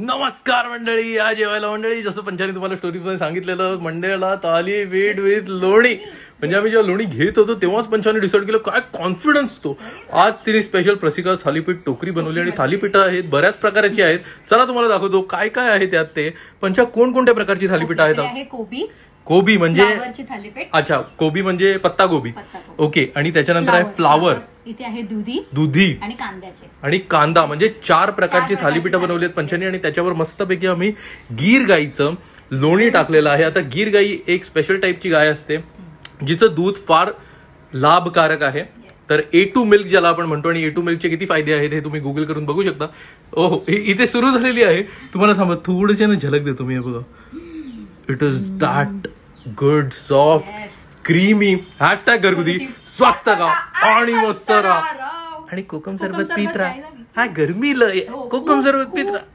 नमस्कार मंडळी आज जेवायला मंडळी जसं पंचाने तुम्हाला स्टोरीमध्ये सांगितलेलं मंडळला ताली वेट विथ लोणी म्हणजे आम्ही जेव्हा लोणी घेत होतो तेव्हाच पंचाने डिसाईड केलं काय कॉन्फिडन्स तो आज तिने स्पेशल प्रसिका थालीपीठ टोकरी बनवली आणि थालीपीठं आहेत बऱ्याच प्रकारची आहेत चला तुम्हाला दाखवतो काय काय आहे त्यात ते पंचा कोणकोणत्या प्रकारची थालीपीठ आहेत कोबी कोबी म्हणजे थालीपीठ अच्छा कोबी म्हणजे पत्ता कोबी ओके आणि त्याच्यानंतर आहे फ्लावर इथे आहे दुधी दुधी आणि कांद्याचे आणि कांदा म्हणजे चार प्रकारची थालीपीठ बनवली आहेत पंचानी आणि त्याच्यावर मस्तपैकी आम्ही गीर गाईचं लोणी टाकलेलं आहे आता गीर गाई एक स्पेशल टाईपची गाय असते जिचं दूध फार लाभकारक आहे तर ए टू मिल्क ज्याला आपण म्हणतो आणि ए टू मिल्कचे किती फायदे आहेत हे तुम्ही गुगल करून बघू शकता ओ इथे सुरू झालेली आहे तुम्हाला थांबा थोडेसे ना झलक देतो मी बघा it is that good soft creamy hashtag घरगुती स्वस्त गा आणि मस्त राहा आणि कोकम सरबत पित्रा हा गरमी लय हो, कोकम सरबत पित्रा